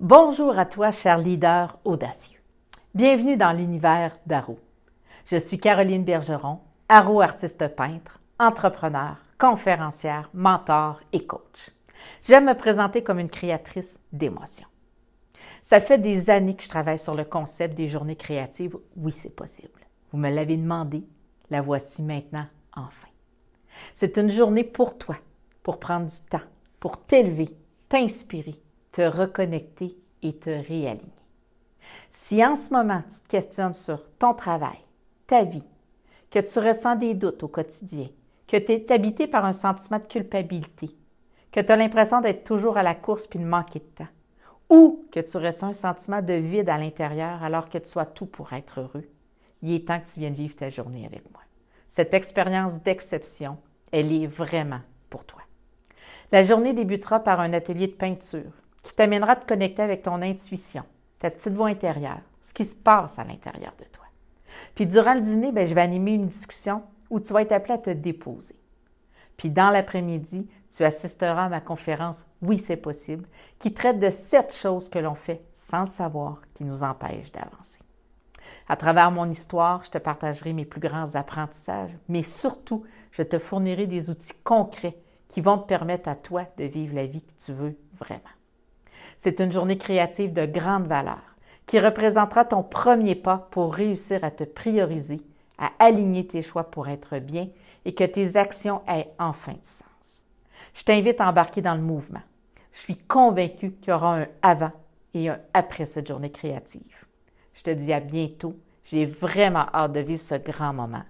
Bonjour à toi, cher leader audacieux. Bienvenue dans l'univers d'Aro. Je suis Caroline Bergeron, Aro artiste peintre, entrepreneur, conférencière, mentor et coach. J'aime me présenter comme une créatrice d'émotions. Ça fait des années que je travaille sur le concept des journées créatives. Oui, c'est possible. Vous me l'avez demandé. La voici maintenant, enfin. C'est une journée pour toi, pour prendre du temps, pour t'élever, t'inspirer, te reconnecter et te réaligner. Si en ce moment tu te questionnes sur ton travail, ta vie, que tu ressens des doutes au quotidien, que tu es habité par un sentiment de culpabilité, que tu as l'impression d'être toujours à la course puis de manquer de temps, ou que tu ressens un sentiment de vide à l'intérieur alors que tu sois tout pour être heureux, il est temps que tu viennes vivre ta journée avec moi. Cette expérience d'exception, elle est vraiment pour toi. La journée débutera par un atelier de peinture tu t'amènera à te connecter avec ton intuition, ta petite voix intérieure, ce qui se passe à l'intérieur de toi. Puis durant le dîner, ben, je vais animer une discussion où tu vas être appelé à te déposer. Puis dans l'après-midi, tu assisteras à ma conférence Oui, c'est possible, qui traite de sept choses que l'on fait sans le savoir qui nous empêchent d'avancer. À travers mon histoire, je te partagerai mes plus grands apprentissages, mais surtout, je te fournirai des outils concrets qui vont te permettre à toi de vivre la vie que tu veux vraiment. C'est une journée créative de grande valeur qui représentera ton premier pas pour réussir à te prioriser, à aligner tes choix pour être bien et que tes actions aient enfin du sens. Je t'invite à embarquer dans le mouvement. Je suis convaincue qu'il y aura un avant et un après cette journée créative. Je te dis à bientôt. J'ai vraiment hâte de vivre ce grand moment.